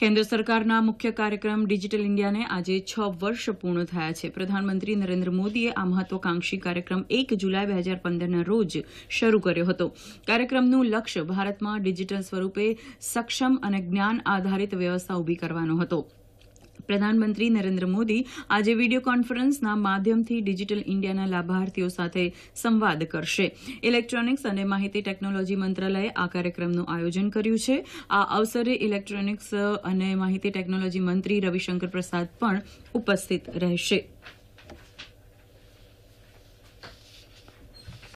કેન્દ્ર સરકારના મુખ્ય કાર્યક્રમ ડિજિટલ ઇન્ડિયાને આજે છ વર્ષ પૂર્ણ થયા છે પ્રધાનમંત્રી નરેન્દ્ર મોદીએ આ મહત્વાકાંક્ષી કાર્યક્રમ એક જુલાઈ બે હજાર પંદરના રોજ શરૂ કર્યો હતો કાર્યક્રમનું લક્ષ્ય ભારતમાં ડિજિટલ સ્વરૂપે સક્ષમ અને જ્ઞાન આધારિત વ્યવસ્થા ઊભી કરવાનો હતો પ્રધાનમંત્રી નરેન્દ્ર મોદી આજે વિડીયો કોન્ફરન્સના માધ્યમથી ડિજિટલ ઇન્ડિયાના લાભાર્થીઓ સાથે સંવાદ કરશે ઇલેક્ટ્રોનિક્સ અને માહિતી ટેકનોલોજી મંત્રાલયે આ કાર્યક્રમનું આયોજન કર્યું છે આ અવસરે ઇલેક્ટ્રોનિક્સ અને માહિતી ટેકનોલોજી મંત્રી રવિશંકર પ્રસાદ પણ ઉપસ્થિત રહેશે